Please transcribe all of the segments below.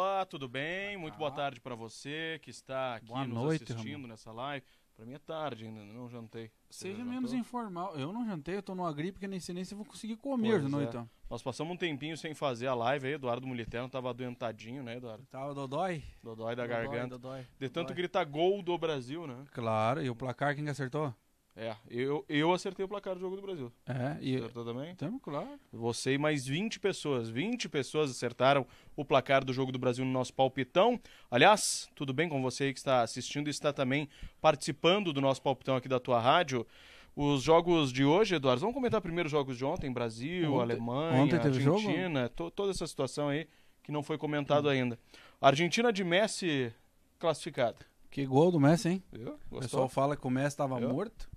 Olá, tudo bem? Muito boa tarde para você que está aqui boa nos noite, assistindo irmão. nessa live. Para mim é tarde ainda, né? não jantei. Você Seja menos informal. Eu não jantei, eu tô numa gripe que nem sei nem se vou conseguir comer de é. noite. É. Nós passamos um tempinho sem fazer a live aí, Eduardo Muliterno tava adoentadinho, né, Eduardo? Tava dodói. Dodói da dodói, garganta. Dodói, dodói, de tanto gritar gol do Brasil, né? Claro, e o placar quem acertou? É, eu, eu acertei o placar do Jogo do Brasil. É, e Acertou também? Estamos, claro. Você e mais 20 pessoas. 20 pessoas acertaram o placar do Jogo do Brasil no nosso palpitão. Aliás, tudo bem com você que está assistindo e está também participando do nosso palpitão aqui da tua rádio. Os jogos de hoje, Eduardo, vamos comentar primeiro os jogos de ontem, Brasil, ontem, Alemanha, ontem Argentina, to, toda essa situação aí que não foi comentado hum. ainda. Argentina de Messi classificada. Que gol do Messi, hein? o pessoal fala que o Messi estava morto.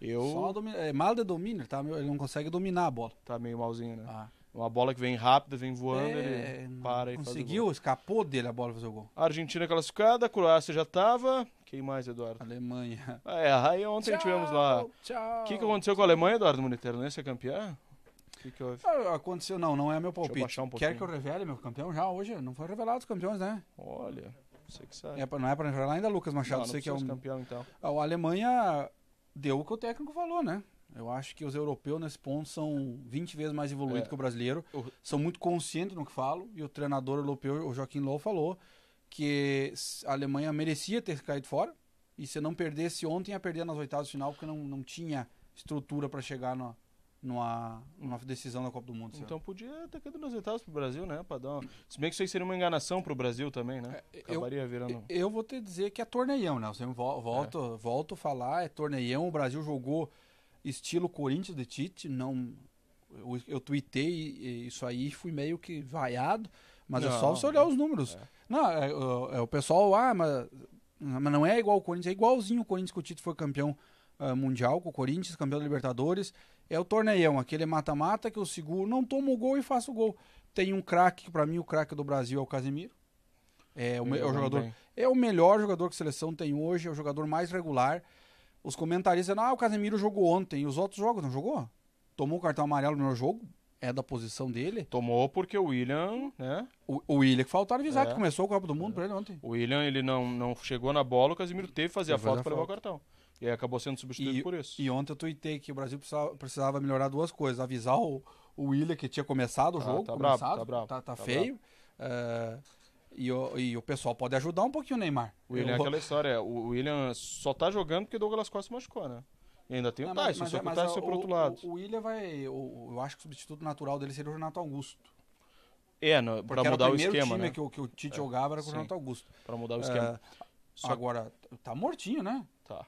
Eu... Só domi... é, mal de domínio, tá? ele não consegue dominar a bola. Tá meio malzinho, né? Ah. Uma bola que vem rápida, vem voando, é, ele para e Conseguiu, escapou dele a bola fazer o gol. A Argentina classificada, a Croácia já estava. Quem mais, Eduardo? Alemanha. É, aí ontem tchau, tivemos lá. Tchau. O que, que aconteceu com a Alemanha, Eduardo Moniteiro? Não é ser campeão O que, que houve? Ah, aconteceu, não, não é meu palpite. Um Quer que eu revele meu campeão já hoje? Não foi revelado os campeões, né? Olha. Você que sabe. É, não é para revelar ainda, Lucas Machado. Não, não você que é um... campeão, então. A ah, Alemanha deu o que o técnico falou, né? Eu acho que os europeus nesse ponto são 20 vezes mais evoluídos é. que o brasileiro, são muito conscientes no que falam, e o treinador europeu, o Joaquim Low, falou que a Alemanha merecia ter caído fora, e se não perdesse ontem, ia perder nas oitavas de final, porque não, não tinha estrutura para chegar na, numa, numa decisão da Copa do Mundo. Então podia ter caído nas oitavas pro Brasil, né? dar uma... Se bem que isso aí seria uma enganação pro Brasil também, né? É, Acabaria eu, virando. Eu vou te dizer que é torneião, né? Eu volto, é. volto a falar, é torneião. O Brasil jogou estilo Corinthians de Tite, não. Eu, eu tuitei isso aí fui meio que vaiado, mas não, é só você olhar os números. É. Não, é, é, é, o pessoal, ah, mas, mas não é igual o Corinthians, é igualzinho o Corinthians que o Tite foi campeão uh, Mundial com o Corinthians, campeão da Libertadores. É o torneião, aquele mata-mata que eu seguro, não tomo o gol e faço o gol. Tem um craque, que para mim o craque do Brasil é o Casemiro. É o, me, é o jogador, é o melhor jogador que a seleção tem hoje, é o jogador mais regular. Os comentaristas dizem, ah, o Casemiro jogou ontem, e os outros jogos não jogou? Tomou o cartão amarelo no meu jogo, é da posição dele. Tomou porque o William, né? O, o William que faltaram avisar é. que começou o Copa do Mundo é. pra ele ontem. O William, ele não, não chegou na bola, o Casemiro teve que fazer a falta para levar o cartão. E acabou sendo substituído e, por isso. E ontem eu tuitei que o Brasil precisava, precisava melhorar duas coisas. Avisar o, o Willian que tinha começado o ah, jogo. Tá, começado, bravo, tá, bravo, tá, tá, tá, feio. Bravo. Uh, eh, e, o, e o pessoal pode ajudar um pouquinho o Neymar. O William é eu... é aquela história. O William só tá jogando porque o Douglas Costa machucou, né? E ainda tem o Tyson. Mas, mas, é, se é, o Tyson pro outro lado. O, o William vai... O, eu acho que o substituto natural dele seria o Renato Augusto. É, no, pra mudar o, esquema, né? que o, que o Tite é, jogava era com sim, o Renato Augusto. Pra mudar o esquema. Eh, só... Agora, tá mortinho, né? Tá.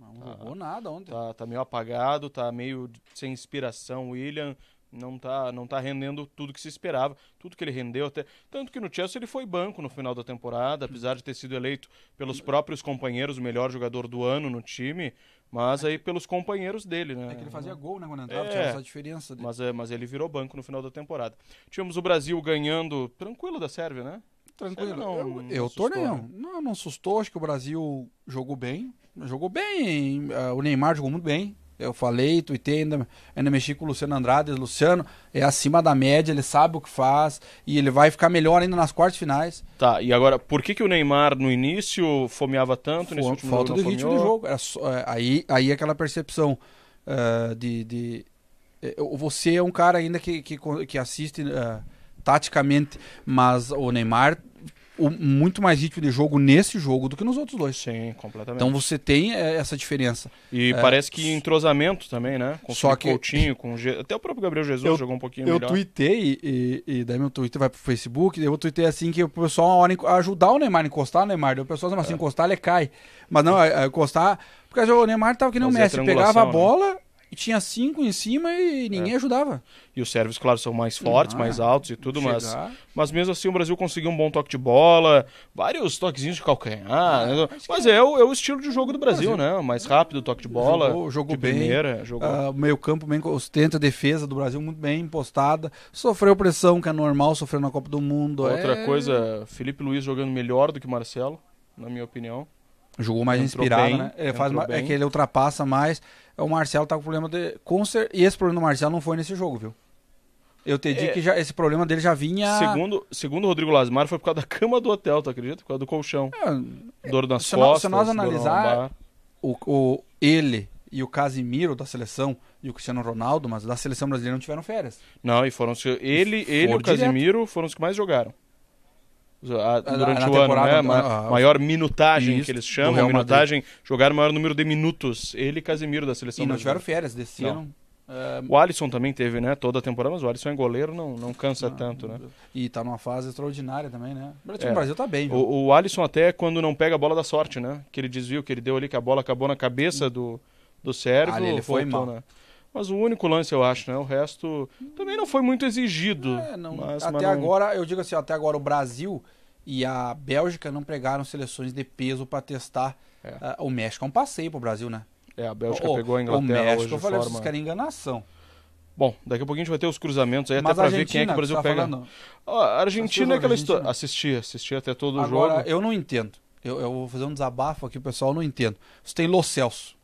Não tá, jogou nada ontem. Tá, tá, meio apagado, tá meio sem inspiração. O William não tá, não tá rendendo tudo que se esperava, tudo que ele rendeu até. Tanto que no Chelsea ele foi banco no final da temporada, apesar de ter sido eleito pelos próprios companheiros o melhor jogador do ano no time. Mas é aí que... pelos companheiros dele, né? É que ele fazia gol, né, quando entrava, é, tinha essa diferença dele. Mas, é, mas ele virou banco no final da temporada. Tínhamos o Brasil ganhando tranquilo da Sérvia, né? Tranquilo. Sérvia não, eu, não eu tô nenhum né? Não, não assustou, acho que o Brasil jogou bem, jogou bem. Ah, o Neymar jogou muito bem. Eu falei, tuitei, ainda, ainda mexi com o Luciano Andrade. Luciano é acima da média, ele sabe o que faz e ele vai ficar melhor ainda nas quartas finais. Tá, e agora, por que, que o Neymar no início fomeava tanto? Nesse último falta jogo, do ritmo do jogo. Só, é, aí, aí é aquela percepção uh, de, de. É, você é um cara ainda que, que, que assiste uh, taticamente, mas o Neymar o, muito mais ritmo de jogo nesse jogo do que nos outros dois. Sim, completamente. Então você tem é, essa diferença. E é, parece que entrosamento também, né? Com só que... Coutinho, com G... até o próprio Gabriel Jesus eu, jogou um pouquinho eu melhor. Eu tuitei, e, e, daí meu Twitter vai pro Facebook, eu tuitei assim que o pessoal uma hora ajudar o Neymar a encostar o Neymar. o pessoal assim, é. encostar, ele cai. Mas não, é, é, encostar... Porque o Neymar tava que nem o Messi, pegava a né? bola... Né? E tinha cinco em cima e ninguém é. ajudava. E os sérvios, claro, são mais fortes, ah, mais é. altos e tudo, mas, mas mesmo assim o Brasil conseguiu um bom toque de bola, vários toquezinhos de calcanhar. É, mas é, é, o, é o estilo de jogo do Brasil, Brasil. né? Mais rápido, toque de bola. Jogou, jogou de bem. Primeira, jogou. Ah, o meio campo bem ostenta, defesa do Brasil muito bem impostada. Sofreu pressão, que é normal sofrer na Copa do Mundo. É. Outra coisa, Felipe Luiz jogando melhor do que o Marcelo, na minha opinião. Jogou mais Entrou inspirado, bem, né? Ele faz, é que ele ultrapassa mais o Marcelo tá com problema de. Com E esse problema do Marcelo não foi nesse jogo, viu? Eu entendi é... que já, esse problema dele já vinha. Segundo, segundo o Rodrigo Lasmar, foi por causa da cama do hotel, tu acredita? Por causa do colchão. É, dor nas se costas. Nós, se nós analisar o, o, ele e o Casimiro da seleção e o Cristiano Ronaldo, mas da seleção brasileira não tiveram férias. Não, e foram. Ele, ele e o Casimiro direto. foram os que mais jogaram a, durante a, o ano, né? Ma a, ah, maior minutagem isso, que eles chamam, minutagem, jogaram o maior número de minutos, ele e Casemiro da seleção. E não tiveram férias, desceram. Uh, o Alisson também teve, né? Toda a temporada, mas o Alisson é goleiro, não, não cansa não, ah, tanto, né? E tá numa fase extraordinária também, né? O Brasil, é. o Brasil tá bem, viu? O, o Alisson até quando não pega a bola da sorte, né? Que ele desvio que ele deu ali, que a bola acabou na cabeça do, do Sérgio. Ali ele foi voltou, mal. Né? Mas o único lance, eu acho, né? O resto também não foi muito exigido. É, não, mas, até mas não... agora, eu digo assim, até agora o Brasil e a Bélgica não pregaram seleções de peso para testar. É. Uh, o México é um passeio pro Brasil, né? É, a Bélgica pegou a Inglaterra. O México, hoje eu falei, forma... vocês querem enganação. Bom, daqui a pouquinho a gente vai ter os cruzamentos aí, até para pra ver quem é que o Brasil que tá pega. Falando, a Argentina é aquela história. Assisti, assisti até todo o jogo. Agora, eu não entendo. Eu, eu, vou fazer um desabafo aqui, o pessoal não entendo. Você tem Lo Celso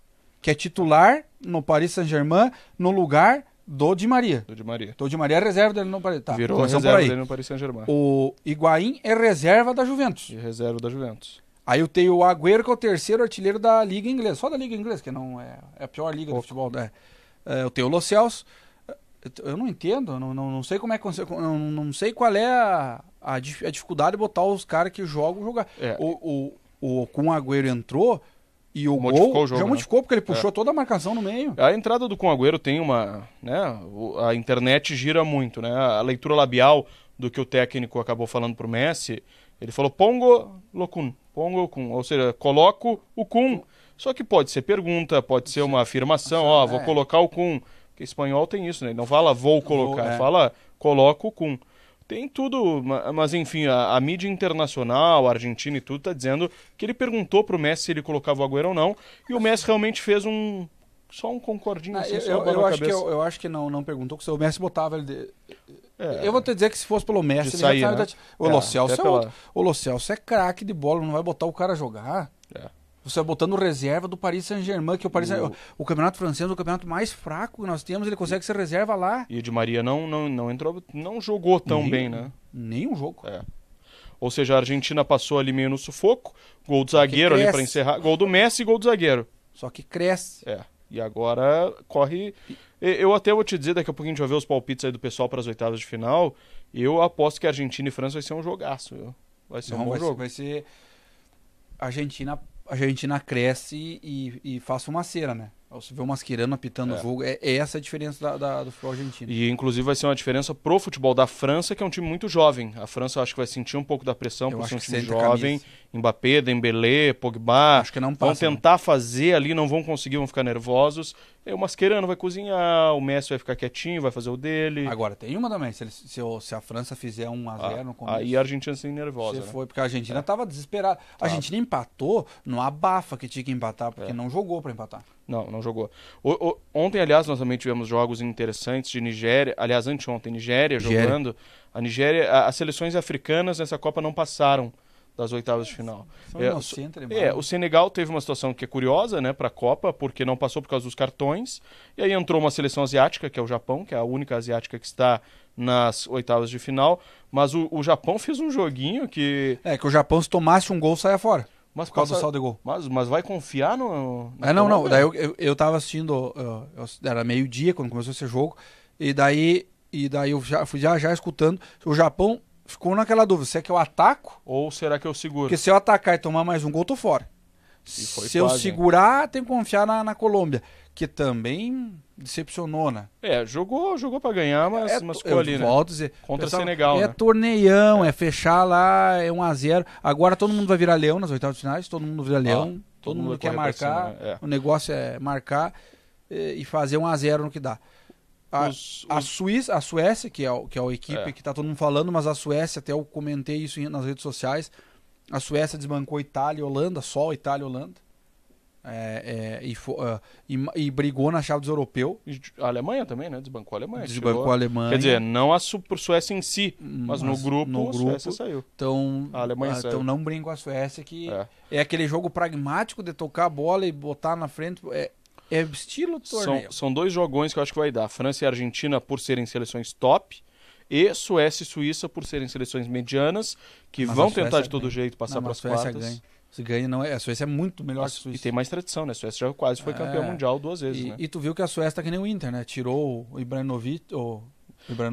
que é titular no Paris Saint-Germain, no lugar do Di Maria. Do Di Maria. Do Di Maria é reserva dele no Paris. Tá, Virou reserva dele no Paris Saint-Germain. O Higuaín é reserva da Juventus. E reserva da Juventus. Aí eu tenho o Agüero, que é o terceiro artilheiro da Liga Inglesa. Só da Liga Inglesa, que não é, é a pior liga de do futebol. Né? É, eu tenho o Lo Celso. Eu não entendo, não, não, não sei como é não, não sei qual é a, a, dificuldade de botar os caras que jogam jogar. É. O, o, o, com o Agüero entrou, e o modificou gol o jogo, já né? modificou, porque ele é. puxou é. toda a marcação no meio. A entrada do Conagüero tem uma. Né, a internet gira muito, né? A leitura labial do que o técnico acabou falando para o Messi, ele falou pongo locun, pongo kun, ou seja, coloco o kun. Só que pode ser pergunta, pode ser uma afirmação, ó, vou é. colocar o kun. Porque espanhol tem isso, né? Ele não fala vou colocar, vou, é. fala coloco o kun. Tem tudo, mas enfim, a, a, mídia internacional, a Argentina e tudo, tá dizendo que ele perguntou pro Messi se ele colocava o Agüero ou não, e o Messi realmente fez um. Só um concordinho. Ah, assim, eu, eu, eu acho que eu, eu, acho que não, não perguntou, se o Messi botava ele. De... É, eu vou te dizer que se fosse pelo Messi, ele sair, já sabe né? é O é, Locelso é, pela... é, craque de bola, não vai botar o cara jogar. Você botando reserva do Paris Saint-Germain, que é o Paris o... o campeonato francês é o campeonato mais fraco que nós temos, ele consegue ser reserva lá. E o Di Maria não, não, não entrou, não jogou tão nem, bem, né? Nenhum jogo. É. Ou seja, a Argentina passou ali meio no sufoco, gol do zagueiro ali para encerrar, gol do Messi e gol do zagueiro. Só que cresce. É. E agora corre. Eu até vou te dizer, daqui a pouquinho a gente vai ver os palpites aí do pessoal para as oitavas de final. Eu aposto que Argentina e França vai ser um jogaço. Viu? Vai ser Não, um bom vai jogo. Ser, vai ser Argentina a Argentina cresce e, e, e faça uma cera, né? Você vê o Mascherano apitando é. o jogo, é, é, essa a diferença da, da, do futebol argentino. E inclusive vai ser uma diferença pro futebol da França, que é um time muito jovem. A França eu acho que vai sentir um pouco da pressão eu por ser um time jovem. Mbappé, Dembélé, Pogba, acho que não passa, vão né? tentar né? fazer ali, não vão conseguir, vão ficar nervosos. É, o Mascherano vai cozinhar, o Messi vai ficar quietinho, vai fazer o dele. Agora, tem uma também, se, ele, se, se a França fizer um a ah, zero ah, no começo. Aí a Argentina se nervosa. Você né? foi, porque a Argentina estava é. desesperada. A tá. Argentina empatou no abafa que tinha que empatar, porque é. não jogou para empatar. Não, não jogou. O, o, ontem, aliás, nós também tivemos jogos interessantes de Nigéria. Aliás, anteontem, Nigéria, Nigéria. jogando. A Nigéria, a, as seleções africanas nessa Copa não passaram das oitavas de é, final. É, é, o Senegal teve uma situação que é curiosa, né, para a Copa, porque não passou por causa dos cartões. E aí entrou uma seleção asiática, que é o Japão, que é a única asiática que está nas oitavas de final. Mas o, o Japão fez um joguinho que. É, que o Japão, se tomasse um gol, saia fora. Mas, por causa passa... do saldo de gol. Mas, mas vai confiar no. no é, não, não. Daí eu, eu, eu tava assistindo. Eu, era meio-dia quando começou esse jogo. E daí. E daí eu já fui já, já escutando. O Japão ficou naquela dúvida: será é que eu ataco? Ou será que eu seguro? Porque se eu atacar e tomar mais um gol, tô fora. Se quase, eu segurar, hein? tem que confiar na, na Colômbia, que também decepcionou, né? É, jogou, jogou para ganhar, mas é, machucou ali, né? Volto a dizer, Contra o Senegal, É né? torneião, é. é. fechar lá, é 1x0. Agora todo mundo vai virar leão nas oitavas de finais, todo mundo vira ah, leão, ah, todo, todo, mundo, mundo quer marcar, cima, né? é. o negócio é marcar eh, e fazer 1x0 no que dá. A, os, a, Suíça, a Suécia, que é, o, que é a equipe é. que está todo mundo falando, mas a Suécia, até eu comentei isso nas redes sociais, a Suécia desbancou Itália e Holanda, só Itália e Holanda. É, é, e, uh, e, e, brigou na chave dos europeus. A Alemanha também, né? Desbancou a Alemanha. Desbancou chegou... a Alemanha. Quer dizer, não a Suécia em si, mas, hum, mas no grupo, no grupo a Suécia saiu. Então, a Alemanha ah, saiu. Então não brinco com a Suécia, que é. é. aquele jogo pragmático de tocar a bola e botar na frente. É, é estilo torneio. São, são dois jogões que eu acho que vai dar. França e Argentina por serem seleções top e Suécia e Suíça por serem seleções medianas que Mas vão tentar de todo ganha. jeito passar para as quartas. Ganha. Se ganha, não é. A Suécia é muito melhor a, que a Suíça. E tem mais tradição, né? A Suécia já quase foi é. campeã mundial duas vezes. E, né? e, tu viu que a Suécia tá que nem o Inter, né? Tirou o Ibrahimovic. O...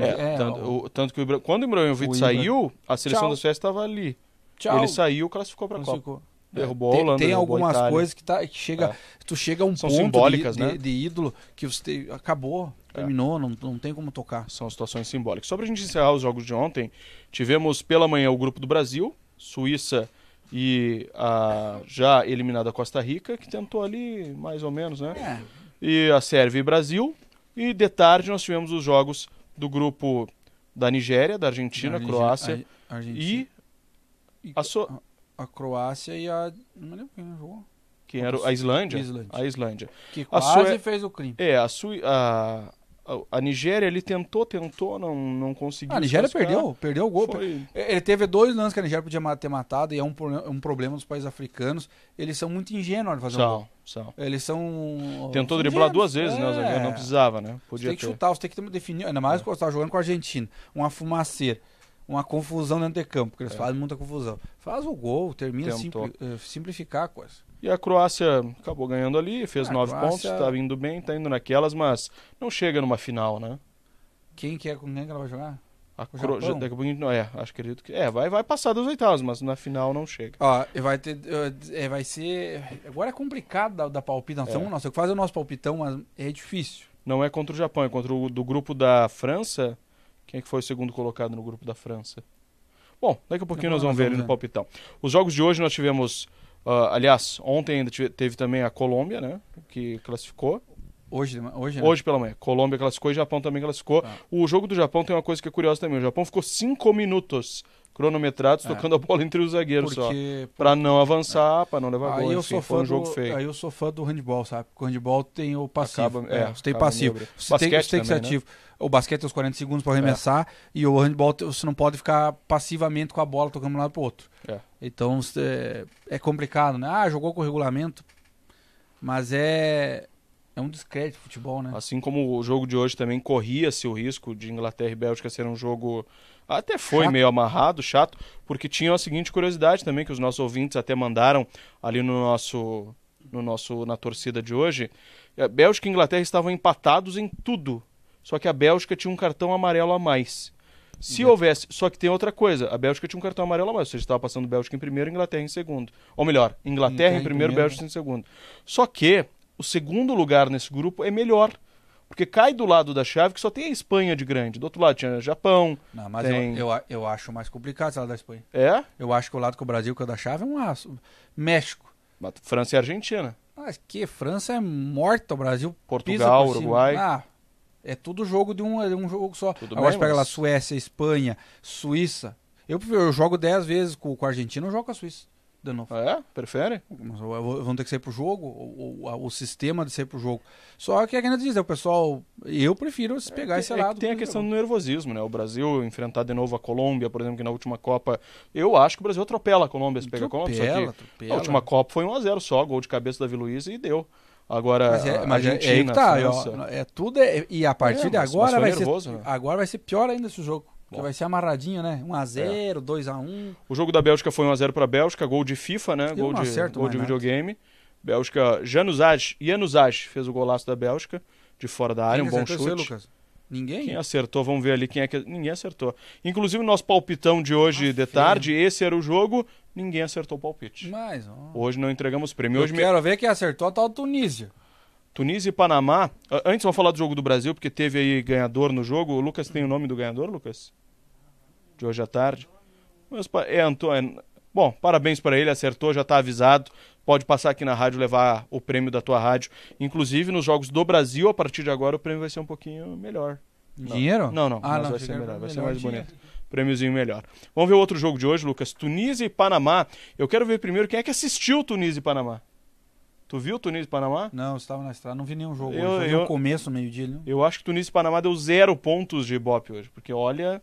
é, é, tanto, o... O, tanto, que o Ibra... quando o Ibrahimovic Ibra... saiu, a seleção Tchau. da Suécia estava ali. Tchau. Ele saiu e classificou para a Copa. É, derrubou a Holanda, Tem, algumas coisas que, tá, que chega, é. tu chega a um São ponto simbólicas, de, né? de, de ídolo que você te, acabou, é. terminou, não, não tem como tocar. São situações simbólicas. Só para a gente encerrar os jogos de ontem, tivemos pela manhã o grupo do Brasil, Suíça e a já eliminada Costa Rica, que tentou ali mais ou menos, né? É. E a Sérvia e Brasil. E de tarde nós tivemos os jogos do grupo da Nigéria, da Argentina, da Croácia Argentina. e a, so a Croácia e a. Não lembro quem jogou. Quem era a Islândia? Islândia? A Islândia. Que quase Sue... fez o crime. É, a, Sui... a... a Nigéria ele tentou, tentou, não, não conseguiu. A Nigéria buscar. perdeu, perdeu o gol. Foi... Ele teve dois lances que a Nigéria podia ter matado e é um, é um problema dos países africanos. Eles são muito ingênuos de fazer são, um gol. São. Eles são. Tentou ingênuos. driblar duas vezes, né, é... né? Não precisava, né? Podia você tem que ter. chutar, você tem que definir. Ainda mais é. quando você tá jogando com a Argentina. Uma fumaceira uma confusão dentro de campo, porque eles é. fazem muita confusão. Faz o gol, termina, simpli, eh, simplificar a coisa. E a Croácia acabou ganhando ali, fez é, a nove Croácia... pontos, está indo bem, está indo naquelas, mas não chega numa final, né? Quem que é, com quem que ela vai jogar? A Cro... Daqui a pouquinho, não, é, acho que acredito que. É, vai, vai passar das oitavas, mas na final não chega. Ó, vai ter. É, vai ser. Agora é complicado da, da palpita. Nós, é. Tamo, que fazer o nosso palpitão, mas é difícil. Não é contra o Japão, é contra o do grupo da França quem é que foi o segundo colocado no grupo da França? Bom, daqui a pouquinho Não, nós vamos ver no palpitão. Os jogos de hoje nós tivemos. Uh, aliás, ontem ainda tive, teve também a Colômbia, né? Que classificou. Hoje, né, hoje, né? hoje pela manhã. Colômbia classificou e Japão também classificou. Ah. O jogo do Japão tem uma coisa que é curiosa também. O Japão ficou cinco minutos cronometrados, é. tocando a bola entre os zagueiros porque, só. Para não avançar, é. para não levar aí gol. Eu enfim, sou fã um jogo feio. Aí eu sou fã do handball, sabe? Porque o handball tem o passivo. Acaba, é, é você tem passivo. Você basquete tem, você tem que ser né? ativo. Né? O basquete tem os 40 segundos para arremessar e o handball você não pode ficar passivamente com a bola tocando de um lado para outro. Então é, é complicado, né? Ah, jogou com o regulamento. Mas é, é um descrédito futebol, né? Assim como o jogo de hoje também corria-se o risco de Inglaterra e Bélgica ser um jogo até foi chato. meio amarrado, chato, porque tinha a seguinte curiosidade também, que os nossos ouvintes até mandaram ali no nosso, no nosso na torcida de hoje. A Bélgica e a Inglaterra estavam empatados em tudo. Só que a Bélgica tinha um cartão amarelo a mais. Se houvesse. Só que tem outra coisa. A Bélgica tinha um cartão amarelo a mais. Ou seja, estava passando Bélgica em primeiro Inglaterra em segundo. Ou melhor, Inglaterra, em primeiro, em primeiro Bélgica em segundo. Só que o segundo lugar nesse grupo é melhor. Porque cai do lado da chave que só tem a Espanha de grande. Do outro lado tinha Japão. Não, mas tem... eu, eu, eu, acho mais complicado esse lado da Espanha. É? Eu acho que o lado que o Brasil que é da chave é um aço. México. Mas França e Argentina. Mas ah, que França é morta, o Brasil. Portugal, Uruguai. Ah, é tudo jogo de um, de um jogo só. Tudo Agora bem, pega mas... lá Suécia, Espanha, Suíça. Eu, eu jogo 10 vezes com, com a Argentina, eu jogo com a Suíça de novo. Ah, é? Prefere? Mas vão ter que sair pro jogo, o, o, o sistema de sair pro jogo. Só que é que diz diz, o pessoal, eu prefiro se é pegar é que, esse é lado. que tem a questão jogo. do nervosismo, né? O Brasil enfrentar de novo a Colômbia, por exemplo, que na última Copa, eu acho que o Brasil atropela a Colômbia se pega a Colômbia. Atropela, atropela. A última Copa foi 1x0 só, gol de cabeça da Davi e deu. Agora, mas é, mas Argentina, é, é tá, é, ó, é tudo é, e a partir é, mas, de agora vai nervoso, ser né? agora vai ser pior ainda esse jogo. Bom. Que vai ser amarradinho, né? 1x0, 2x1. É. O jogo da Bélgica foi 1x0 para a Bélgica, gol de FIFA, né? Eu gol de, gol de videogame. Bélgica, Januzaj, Januzaj fez o golaço da Bélgica, de fora da área, quem um bom chute. Você, Lucas? Ninguém? Quem acertou, vamos ver ali quem é que. Ninguém acertou. Inclusive, o nosso palpitão de hoje de tarde, filho. esse era o jogo, ninguém acertou o palpite. Mas, ó. Hoje não entregamos prêmio. Eu quero me... ver quem acertou a tal Tunísia. Tunísia e Panamá. Antes, vamos falar do jogo do Brasil, porque teve aí ganhador no jogo. O Lucas tem o nome do ganhador, Lucas? de hoje à tarde. Mas, é, Antônio. Bom, parabéns para ele, acertou, já está avisado. Pode passar aqui na rádio levar o prêmio da tua rádio. Inclusive, nos Jogos do Brasil, a partir de agora, o prêmio vai ser um pouquinho melhor. Dinheiro? Não, não. Ah, não vai ser melhor, vai ser mais dinheiro. bonito. Prêmiozinho melhor. Vamos ver o outro jogo de hoje, Lucas. Tunísia e Panamá. Eu quero ver primeiro quem é que assistiu Tunísia e Panamá. Tu viu Tunísia e Panamá? Não, eu estava na estrada, não vi nenhum jogo. Eu, hoje. eu, eu começo, meio-dia. Eu acho que Tunísia e Panamá deu zero pontos de ibope hoje, porque olha.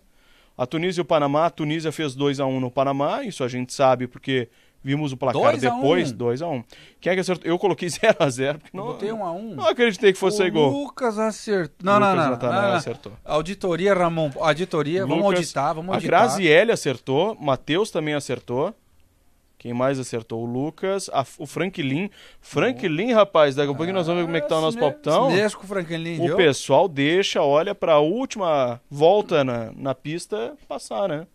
A Tunísia e o Panamá, a Tunísia fez 2 a 1 no Panamá, isso a gente sabe porque vimos o placar dois depois, 2 a 1 um. um. Quem é que acertou? Eu coloquei 0 a 0 porque não. tem 1 um a 1. Um. Não acreditei que fosse sair gol. Lucas acertou. Não, Lucas não, não, Nathanael não, não. acertou. Auditoria Ramon, auditoria, Lucas, vamos auditar, vamos auditar. A Graziele acertou, Matheus também acertou. Quem mais acertou? O Lucas, a, o Franklin. Franklin, rapaz, daqui a pouco ah, nós vamos ver como é que tá o ah, nosso mesmo, palpitão. o Franklin, o pessoal deixa, olha para a última volta na, na pista passar, né?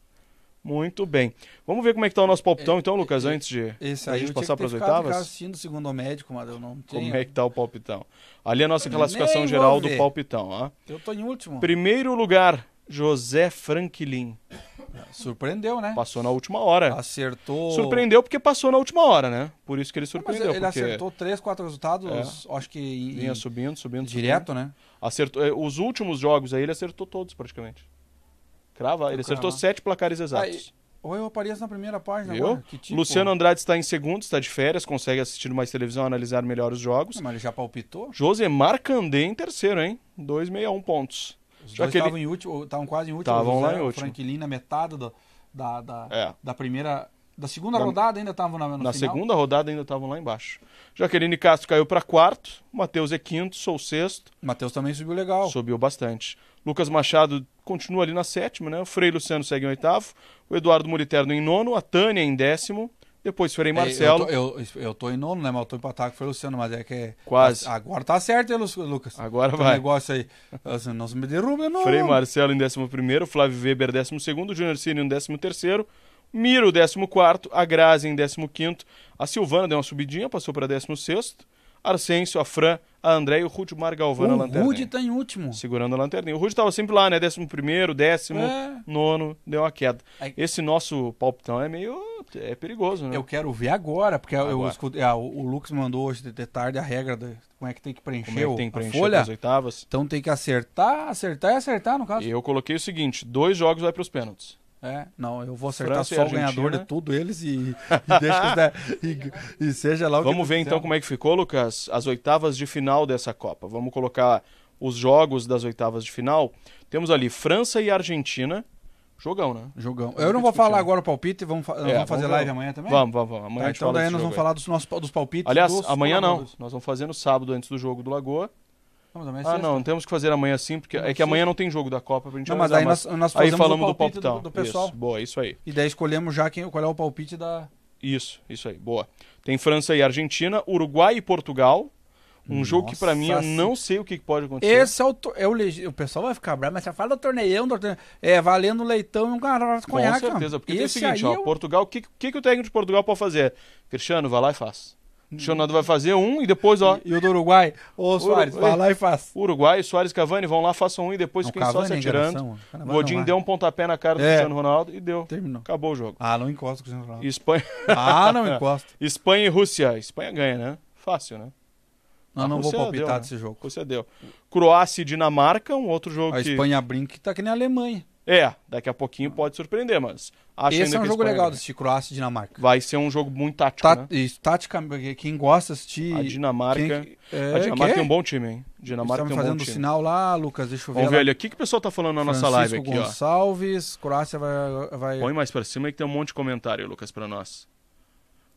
Muito bem. Vamos ver como é que tá o nosso palpitão, é, então, Lucas, é, antes de a gente passar para as oitavas. assistindo segundo médico, mas eu não tenho. Como é que tá o palpitão? Ali é a nossa classificação geral do palpitão, ó. Eu tô em último. Primeiro lugar, José Franklin. Surpreendeu, né? Passou na última hora. Acertou. Surpreendeu porque passou na última hora, né? Por isso que ele surpreendeu. Mas ele porque... acertou três, quatro resultados, é. acho que. Em... Vinha subindo, subindo. Direto, subindo. né? Acertou. É, os últimos jogos aí ele acertou todos praticamente. Crava, ele acertou sete placares exatos. Aí... Ou eu apareço na primeira página Viu? agora. Tipo... Luciano Andrade está em segundo, está de férias, consegue assistir mais televisão, analisar melhor os jogos. Não, mas ele já palpitou? Josemar Candê em terceiro, hein? 261 pontos. Os Já dois estavam em último, estavam quase em último. Estavam lá é em último. Franklin na metade do, da, da, é. da primeira da segunda rodada ainda estavam na, na segunda rodada ainda estavam lá embaixo. Jaqueline Castro caiu para quarto, Matheus é quinto, sou sexto. Matheus também subiu legal. Subiu bastante. Lucas Machado continua ali na sétima, né? O Frei Luciano segue em oitavo, o Eduardo Moliterno em nono, a Tânia em décimo, depois Frei é, Marcelo. Eu tô, eu, eu tô em nono, né? Mas eu tô empatado com o Luciano, mas é que é. Quase. Agora tá certo, hein, Lucas? Agora Tem vai. Um negócio aí. Assim, não se me derruba, não. Frei Marcelo em 11, Flávio Weber 12, Júnior Cine em 13. Miro, 14, a Grazi em 15. A Silvana deu uma subidinha, passou para 16. Arsêncio, a Fran, a André e o Rude Margalvão na lanterna. O Rude tá em último. Segurando a lanterninha. O Rude tava sempre lá, né? Décimo primeiro, décimo, é. nono, deu uma queda. Aí... Esse nosso palpitão é meio... é perigoso, né? Eu quero ver agora, porque agora. eu escutei... Ah, o, Lux Lucas mandou hoje de tarde a regra de Como é que tem que preencher, Como é que tem que preencher folha? As oitavas. Então tem que acertar, acertar e acertar, no caso. E eu coloquei o seguinte, dois jogos vai para os pênaltis. É, não, eu vou acertar França só o ganhador de tudo eles e, e deixa e, e, seja lá o Vamos que ver então como é que ficou, Lucas, as oitavas de final dessa Copa. Vamos colocar os jogos das oitavas de final. Temos ali França e Argentina. Jogão, né? Jogão. Eu não vou falar agora o palpite, vamos, é, vamos fazer vamos live amanhã também? Vamos, vamos, vamos. Amanhã tá, então daí nós vamos aí. falar dos nossos dos palpites. Aliás, dos amanhã não. Nós vamos fazer no sábado antes do jogo do Lagoa. É ah, não, temos que fazer amanhã sim, porque é que amanhã não tem jogo da Copa pra gente Não, mas aí nós, nós aí falamos do palpite do, do, pessoal. Isso, boa, isso aí. E daí escolhemos já quem, qual é o palpite da. Isso, isso aí, boa. Tem França e Argentina, Uruguai e Portugal. Um Nossa, jogo que para mim eu não sei o que pode acontecer. Esse é o é o, leg... o pessoal vai ficar bravo, mas você fala do torneio, do torneio é valendo leitão e um cara conhaque. Com certeza, porque Esse tem o seguinte, ó, é Portugal, o que, que, que o técnico de Portugal pode fazer? Cristiano, vai lá e faz. O Leonardo vai fazer um e depois, ó. E, e o do Uruguai? Ô, Soares, Uruguai. vai lá e faz. Uruguai, Soares, Cavani, vão lá, façam um e depois fiquem só se é atirando. Godinho deu um pontapé na cara do é. Cristiano Ronaldo e deu. Terminou. Acabou o jogo. Ah, não encosta o Cristiano Ronaldo. Espanha... Ah, não é. encosta. Espanha e Rússia. Espanha ganha, né? Fácil, né? Não, não vou palpitar deu, né? desse jogo. Você deu. Croácia e Dinamarca, um outro jogo a que... A Espanha brinca que tá que nem a Alemanha. É, daqui a pouquinho pode surpreender, mas acho Esse é um jogo legal de assistir Croácia e Dinamarca. Vai ser um jogo muito tático, tá, né? Isso, taticamente, quem gosta de assistir... A Dinamarca... Quem, é, a Dinamarca tem é um bom time, hein? Dinamarca tem um bom fazendo time. sinal lá, Lucas, deixa eu ver Vamos ver ali, o que, que o pessoal tá falando na Francisco nossa live aqui, Gonçalves, ó. Gonçalves, Croácia vai, vai... Põe mais pra cima que tem um monte de comentário, Lucas, pra nós.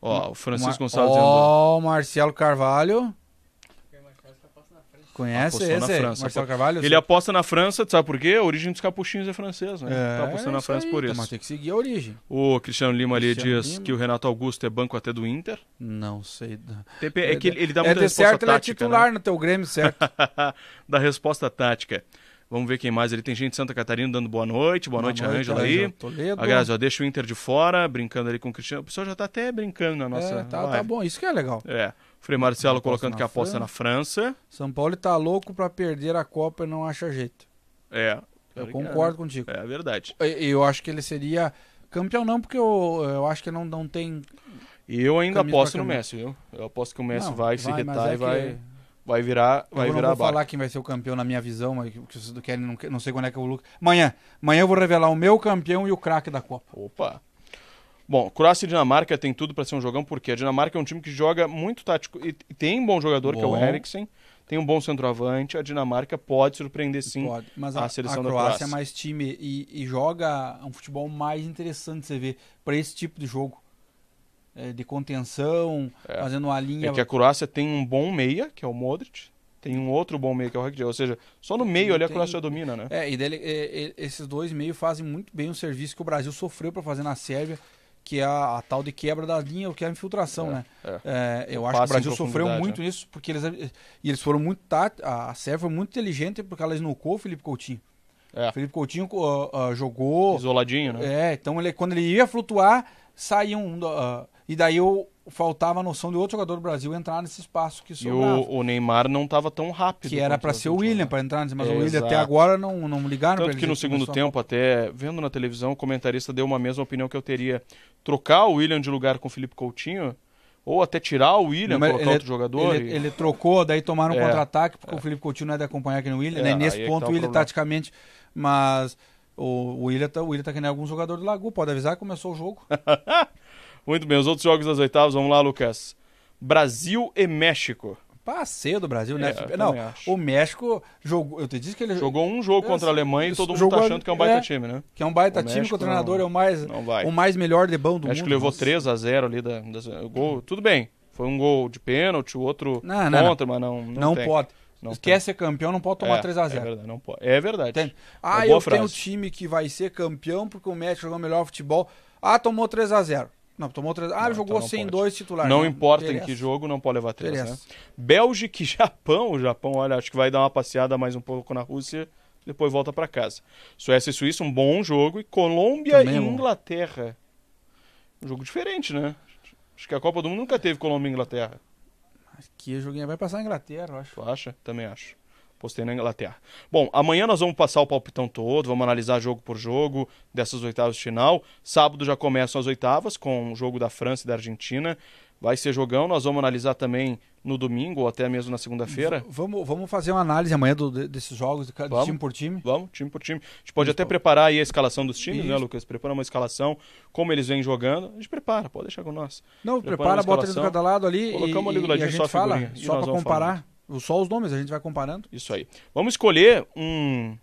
Ó, o hum, Francisco Gonçalves... Ó, o Marcelo Carvalho... Conhece apostou esse, na França. Marcelo Carvalho? Ele aposta na França, sabe por quê? A origem dos capuchinhos é francês, né? É, tá apostando na França aí, por tá, isso. Mas tem que seguir a origem. O Cristiano Lima ali Cristiano diz Lima. que o Renato Augusto é banco até do Inter. Não sei. TP, é, é, que ele, ele dá é muita é de certo, ele é titular né? no teu Grêmio, certo? da resposta tática. Vamos ver quem mais. Ele tem gente de Santa Catarina dando boa noite. Boa, boa noite, noite Ângela aí. Toledo. Aliás, já deixa o Inter de fora, brincando ali com o Cristiano. O pessoal já tá até brincando na nossa. É, tá, tá, bom, isso que é legal. É. Frei Marcelo colocando que aposta França. na França. São Paulo está louco para perder a Copa e não acha jeito. É. Eu concordo contigo. É verdade. Eu, acho que ele seria campeão, não, porque eu, eu acho que não, não tem. E eu ainda aposto no Messi, viu? Eu aposto que o Messi não, vai, vai se retar é e vai. Que vai virar vai eu virar não vou falar quem vai ser o campeão na minha visão mas que vocês querem não, não sei quando é que o vou amanhã amanhã eu vou revelar o meu campeão e o craque da Copa opa Bom, Croácia e Dinamarca tem tudo para ser um jogão, porque a Dinamarca é um time que joga muito tático e tem um bom jogador, bom. que é o Eriksen, tem um bom centroavante. A Dinamarca pode surpreender sim pode. Mas a, a seleção a da Croácia. é mais time e, e, joga um futebol mais interessante você vê para esse tipo de jogo. É, de contenção, é. fazendo uma linha. É que a Croácia tem um bom meia, que é o Modric, tem um outro bom meio que é o Rakitic. Ou seja, só no meio ali a Croácia domina, né? É, e dele, é, é esses dois meios fazem muito bem o serviço que o Brasil sofreu para fazer na Sérvia que é a, a, tal de quebra da linha, que é a infiltração, é, né? É. é eu acho que o Brasil sofreu muito nisso né? porque eles, e eles foram muito. Tá, a Sérvia foi muito inteligente porque ela esnucou o Felipe Coutinho. É. Felipe Coutinho uh, uh, jogou. Isoladinho, né? É, então ele, quando ele ia flutuar, saía um. Uh, e daí o, faltava a noção de outro jogador do Brasil entrar nesse espaço que sobrava. E o, o Neymar não estava tão rápido. Que era para ser o William né? para entrar, mas Exato. o William até agora não, não ligaram para ele. Tanto que no segundo tempo, até vendo na televisão, o comentarista deu uma mesma opinião que eu teria. Trocar o William de lugar com o Felipe Coutinho ou até tirar o William, não, colocar ele, outro jogador. Ele, e... ele trocou, daí tomaram um é, contra-ataque, porque é. o Felipe Coutinho não é de acompanhar aqui no William, é, né? Nesse é ponto tá o William taticamente, mas o, William tá, o William tá que nem algum jogador do Lago, pode avisar que começou o jogo. Muito bem, os outros jogos das oitavas, vamos lá, Lucas. Brasil e México. Passeio do Brasil, né? É, não, o México jogou. Eu te disse que ele. Jogou um jogo é, contra a Alemanha e todo mundo tá achando que é um baita é, time, né? Que é um baita o time, México, que o treinador não, é o mais, o mais melhor de bão do México mundo. Acho que levou 3 x 0 ali da, da gol. Tudo bem. Foi um gol de pênalti, o outro não, não, contra, mas não. Não, não pode. Não Quer tem. ser campeão, não pode tomar é, 3x0. É verdade, não pode. É verdade. Tem. É ah, eu frase. tenho um time que vai ser campeão porque o México jogou melhor futebol. Ah, tomou 3x0. Não, tomou três. Ah, não, jogou então sem pode. dois titulares. Não, não né? importa interessa. em que jogo, não pode levar três, interessa. né? Bélgica e Japão. O Japão, olha, acho que vai dar uma passeada mais um pouco na Rússia, depois volta para casa. Suécia e Suíça, um bom jogo. E Colômbia Também é e Inglaterra. Um jogo diferente, né? Acho que a Copa do Mundo nunca teve Colômbia e Inglaterra. Aqui a joguinha vai passar na Inglaterra, eu acho. Tu acha? Também acho. Postei na Inglaterra. Bom, amanhã nós vamos passar o palpitão todo, vamos analisar jogo por jogo dessas oitavas de final. Sábado já começam as oitavas com o jogo da França e da Argentina. Vai ser jogão, nós vamos analisar também no domingo ou até mesmo na segunda-feira. Vamos, vamos fazer uma análise amanhã do, desses jogos, de, vamos, time por time? Vamos, time por time. A gente pode Isso, até pô. preparar aí a escalação dos times, né, Isso. né, Lucas? Prepara uma escalação, como eles vêm jogando. A gente prepara, pode deixar com nós. Não, prepara, prepara bota ele do cada lado ali. Colocamos e, ali do ladinho só a Fala, só para comparar. Falando. Só os nomes, a gente vai comparando. Isso aí. Vamos escolher um.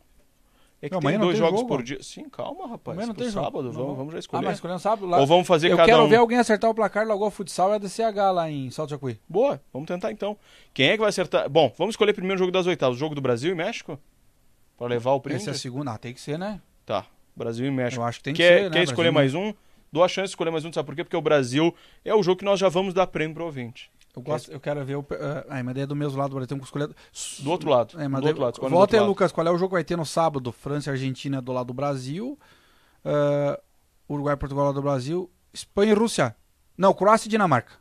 É que não, tem dois tem jogos jogo. por dia. Sim, calma, rapaz. Amanhã não tem sábado, jogo. Vamos, não. vamos já ah, escolher. Ah, mas escolher é um sábado lá. Ou vamos fazer Eu cada um. quero ver alguém acertar o placar logo ao futsal é da CH lá em Salto Jacuí. Boa, vamos tentar então. Quem é que vai acertar? Bom, vamos escolher primeiro o jogo das oitavas. O jogo do Brasil e México? Pra levar o prêmio. Esse é a segunda. Ah, tem que ser, né? Tá. Brasil e México. Eu acho que tem que quer, ser. Né, quer Brasil escolher mais um? Dou a chance de escolher mais um, sabe por quê? Porque o Brasil é o jogo que nós já vamos dar prêmio pro ouvinte. Eu gosto, eu quero ver o. Uh, ah, mas daí é do mesmo lado tem um escolher. Do outro lado. É, mas do é, outro lado. É volta aí, Lucas, qual é o jogo que vai ter no sábado? França e Argentina do lado do Brasil. Uh, Uruguai e Portugal do lado Brasil. Espanha e Rússia. Não, Croácia e Dinamarca.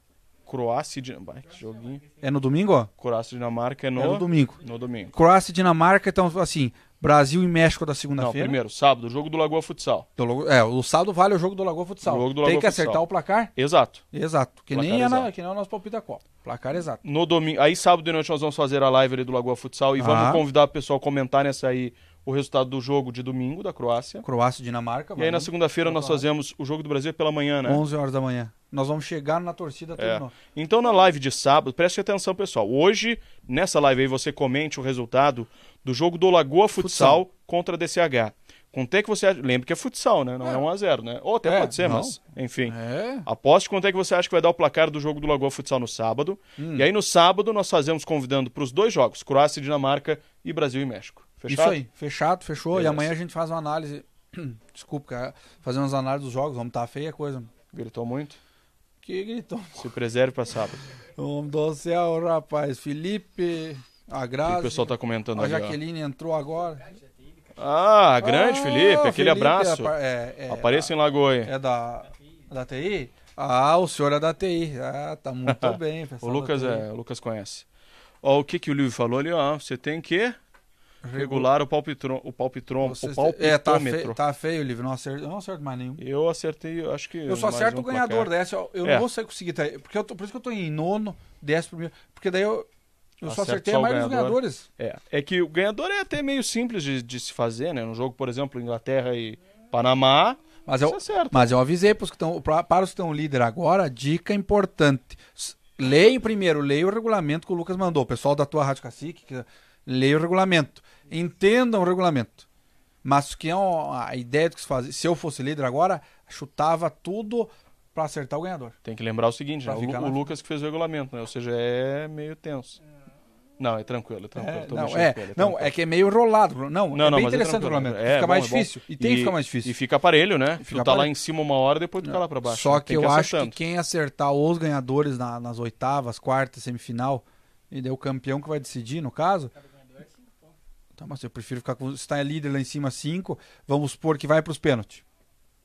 Croácia e Dinamarca. Joguinho. É no domingo, ó? Croácia e Dinamarca é no... É no domingo. No domingo. Croácia e Dinamarca, então, assim, Brasil e México da segunda-feira. Não, primeiro, sábado, jogo do Lagoa Futsal. Do, é, o sábado vale o jogo do Lagoa Futsal. Jogo do Lagoa Tem que acertar Futsal. o placar? Exato. Exato. Que, nem é exato. É na, que nem é o nosso palpite da Copa. Placar exato. No domingo, aí sábado de noite nós vamos fazer a live ali do Lagoa Futsal e ah. vamos convidar o pessoal a comentar nessa aí o resultado do jogo de domingo da Croácia. Croácia e Dinamarca. E aí na segunda-feira nós fazemos o jogo do Brasil pela manhã, né? 11 horas da manhã. Nós vamos chegar na torcida é. Então na live de sábado, preste atenção, pessoal. Hoje, nessa live aí, você comente o resultado do jogo do Lagoa Futsal, futsal. contra a DCH. Quanto é que você Lembra que é futsal, né? Não é, 1x0, é né? Ou até é, pode ser, não. mas. Enfim. É. Aposte quanto é que você acha que vai dar o placar do jogo do Lagoa Futsal no sábado. Hum. E aí no sábado nós fazemos convidando para os dois jogos: Croácia e Dinamarca e Brasil e México. Fechado? Isso aí, fechado, fechou. Beleza. E amanhã a gente faz uma análise. Desculpa, cara. Fazer umas análises dos jogos, vamos estar tá feia a coisa. Gritou muito? Que gritou? Se preserve pra sábado. Homem do céu, rapaz. Felipe, a Grazi. O pessoal tá comentando A Jaqueline entrou agora. Ah, grande ah, Felipe, aquele Felipe, abraço. É, é, é Apareça é, em Lagoa. É da, da TI? Ah, o senhor é da TI. Ah, tá muito bem. O Lucas, é, o Lucas conhece. Ó, o que, que o Livre falou ali, ó. Você tem que regular o palpitron, o palpitron, o palpitômetro. É, tá feio, tá feio o livro, não acerto, não acerto mais nenhum. Eu acertei, acho que Eu só acerto um o ganhador placar. dessa, eu, é. não sei conseguir, tá? porque eu tô, por isso que eu tô em nono, décimo primeiro, porque daí eu, eu só acertei só a maioria dos ganhadores. É, é que o ganhador é até meio simples de, de se fazer, né? No jogo, por exemplo, Inglaterra e Panamá, mas eu, Mas eu avisei pros que tão, pra, para os que estão líder agora, dica importante. Leia primeiro, leia o regulamento que o Lucas mandou. O pessoal da tua Rádio Cacique, leia o regulamento entendam o regulamento. Mas que é uma, a ideia do que se faz. Se eu fosse líder agora, chutava tudo para acertar o ganhador. Tem que lembrar o seguinte, né? o, o Lucas que fez o regulamento, né? Ou seja, é meio tenso. É. Não, é tranquilo, é tranquilo. É, não, é, ele, é não, é que é meio rolado. Não, não é não, bem é interessante é o regulamento. fica bom, mais difícil. E tem que ficar mais difícil. E fica aparelho, né? Fica Chutar aparelho. lá em cima uma hora, depois ficar lá para baixo. Só né? que, que eu acho que quem acertar os ganhadores na, nas oitavas, quartas, semifinal, e daí o campeão que vai decidir, no caso... Tá, mas eu prefiro ficar com. Se tá líder lá em cima 5, vamos supor que vai para os pênaltis.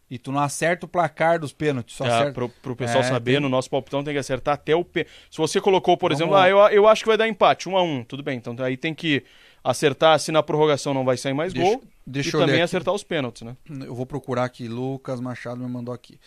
E tu não acerta o placar dos pênaltis. Só é, acerta... pro, pro pessoal é, saber, tem... no nosso palpitão tem que acertar até o pênalti. Se você colocou, por vamos exemplo, lá. ah, eu, eu acho que vai dar empate, 1 um a 1 um, tudo bem. Então aí tem que acertar se na prorrogação não vai sair mais deixa, gol. Deixa e também acertar os pênaltis, né? Eu vou procurar aqui. Lucas Machado me mandou aqui.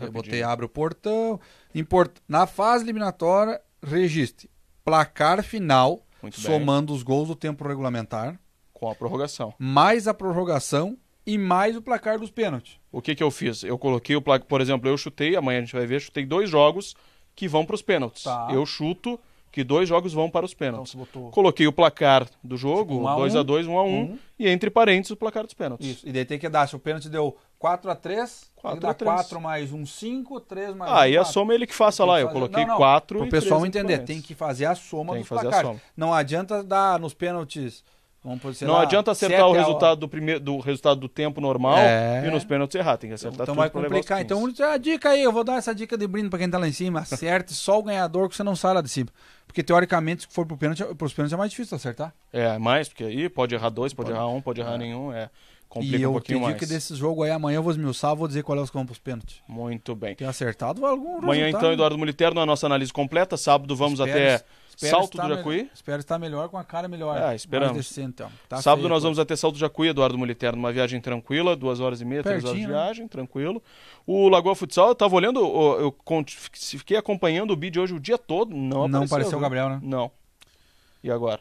Eu botei abre o portão. Import... Na fase eliminatória, registre. Placar final, Muito somando bem. os gols do tempo regulamentar com a prorrogação. Mais a prorrogação e mais o placar dos pênaltis. O que, que eu fiz? Eu coloquei o placar, por exemplo, eu chutei, amanhã a gente vai ver, chutei dois jogos que vão para os pênaltis. Tá. Eu chuto que dois jogos vão para os então pênaltis. Então, botou... Coloquei o placar do jogo, 2x2, tipo, 1x1, um um. um e entre parênteses o placar dos pênaltis. Isso, e daí tem que dar, se o pênalti deu 4x3, 4, 4 mais 1, 5, 3 mais 1, Ah, um, e a soma ele que faça tem lá, que eu coloquei 4 e 4 Para o pessoal entender, tem que fazer a soma tem dos placares. Não adianta dar nos pênaltis Vamos Não adianta acertar é o é resultado do primeiro do resultado do tempo normal é. e nos pênaltis errar, tem que acertar então, tudo. Então vai complicar. Então, a dica aí, eu vou dar essa dica de brinde para quem tá lá em cima, acerte só o ganhador que você não sai lá de cima. Porque teoricamente, se for pro pênalti, pros pênaltis é mais difícil acertar. É, mais, porque aí pode errar dois, pode, pode. errar um, pode errar é. nenhum, é. Complica e eu um pouquinho mais. que desse jogo aí amanhã eu vou esmiuçar, vou dizer qual é os campos pênaltis. Muito bem. Tem acertado algum Amanhã resultado. então, Eduardo Moliterno a nossa análise completa. Sábado vamos Espero. até Salto do Jacuí. Espero estar melhor, com a cara melhor. É, esperamos. Decente, então. tá Sábado feio, nós pô. vamos até Salto do Jacuí, Eduardo Moliterno, uma viagem tranquila, duas horas e meia, Pertinho, três horas de né? viagem, né? tranquilo. O Lagoa Futsal, eu tava olhando, eu fiquei acompanhando o bid hoje o dia todo, não apareceu. Não apareceu o Gabriel, né? Não. E agora?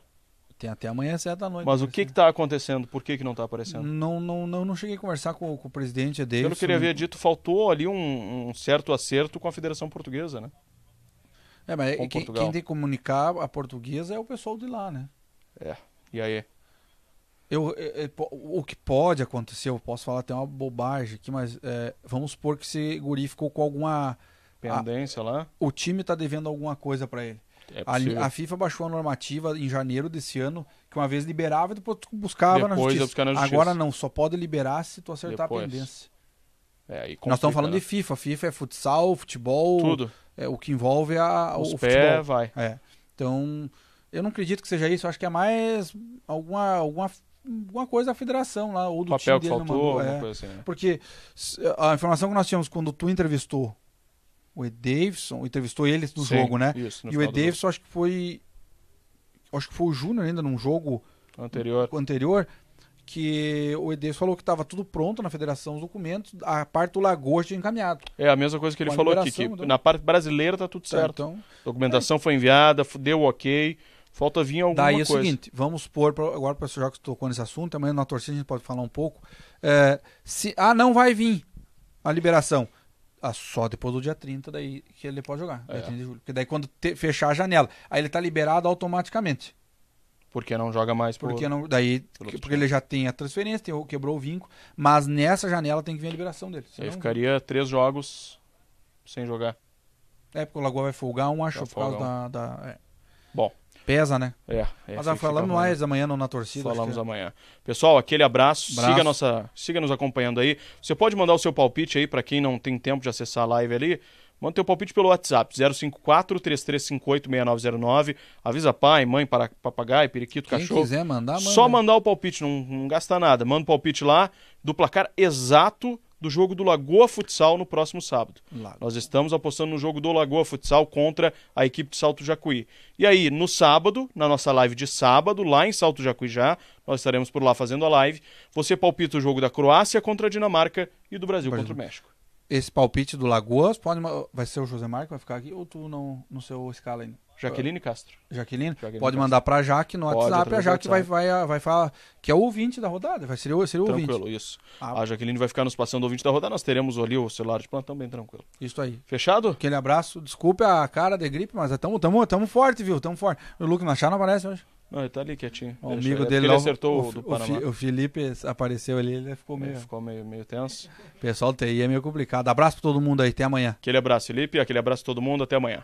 Tem até amanhã certa da noite. Mas o que está acontecendo? Por que, que não está aparecendo? Não, não, não, não cheguei a conversar com, com o presidente dele. Pelo que ele havia dito, faltou ali um, um certo acerto com a Federação Portuguesa, né? É, mas com quem, quem tem que comunicar a portuguesa é o pessoal de lá, né? É. E aí? Eu, eu, é, eu, é, o que pode acontecer, eu posso falar até uma bobagem aqui, mas é, vamos supor que esse guri ficou com alguma. Pendência a, lá? O time está devendo alguma coisa para ele. É a, a, FIFA baixou a normativa em janeiro desse ano, que uma vez liberava e depois tu buscava depois na, justiça. Buscar na justiça. Agora não, só pode liberar se tu acertar depois. a pendência. É, Nós estamos falando né? de FIFA. FIFA é futsal, futebol. Tudo é, o que envolve a, Os o pé, futebol. vai. É. Então, eu não acredito que seja isso. Acho que é mais alguma, alguma, alguma coisa da federação lá, ou do Papel time que faltou, é, coisa assim, né? Porque a informação que nós tínhamos quando tu entrevistou o Ed Davidson, entrevistou eles no Sim, jogo, né? Isso, e o Ed Davidson, acho que foi. Acho que foi o Júnior ainda num jogo anterior. anterior que o Edes falou que estava tudo pronto na federação, os documentos, a parte do Lagoa tinha encaminhado. É a mesma coisa que ele falou aqui, que então. na parte brasileira está tudo certo. Então, Documentação é. foi enviada, deu ok, falta vir alguma coisa. Daí é coisa. o seguinte, vamos pôr, agora o professor Jacques tocou nesse assunto, amanhã na torcida a gente pode falar um pouco, é, se, ah, não vai vir a liberação. Ah, só depois do dia 30 daí que ele pode jogar, é. dia 30 de julho. Porque daí quando te, fechar a janela, aí ele está liberado automaticamente. Porque não joga mais por, porque não daí porque ele já tem a transferência, tem, quebrou o vínculo mas nessa janela tem que vir a liberação dele. Senão... Aí ficaria três jogos sem jogar. É, porque o Lagoa vai folgar um, acho, por causa um. da. da é. Bom. Pesa, né? É. é Mas falamos mais amanhã não na torcida. Falamos que... É. amanhã. Pessoal, aquele abraço. abraço. Siga, nossa, siga nos acompanhando aí. Você pode mandar o seu palpite aí para quem não tem tempo de acessar a live ali. Manda teu palpite pelo WhatsApp, 054-3358-6909. Avisa pai, mãe, para, papagaio, periquito, Quem cachorro. quiser mandar, manda. Só mandar o palpite, não, não gasta nada. Manda o palpite lá do placar exato do jogo do Lagoa Futsal no próximo sábado. Lago. Nós estamos apostando no jogo do Lagoa Futsal contra a equipe de Salto Jacuí. E aí, no sábado, na nossa live de sábado, lá em Salto Jacuí já, nós estaremos por lá fazendo a live. Você palpita o jogo da Croácia contra a Dinamarca e do Brasil contra o México esse palpite do Lagoas, pode, vai ser o Josemar que vai ficar aqui ou tu não no seu escala ainda? Jaqueline Castro. Jaqueline? Jaqueline pode mandar para Jaque no pode, WhatsApp, a Jaque vai, vai, vai falar que é o ouvinte da rodada, vai ser, ser o ouvinte. Tranquilo, isso. Ah, a Jaqueline vai ficar nos passando o ouvinte da rodada, nós teremos ali o celular de plantão bem tranquilo. Isso aí. Fechado? Aquele abraço, desculpe a cara de gripe, mas estamos tamo, tamo forte, viu? estamos forte. O Luke Machado não aparece hoje. Não, ah, ele tá ali quietinho. O amigo é dele lá, acertou o, o, do Panamá. O Felipe apareceu ali, ele ficou meio... Ele ficou meio, meio tenso. Pessoal, TI é meio complicado. Abraço pra todo mundo aí, até amanhã. Aquele abraço, Felipe. Aquele abraço pra todo mundo, até amanhã.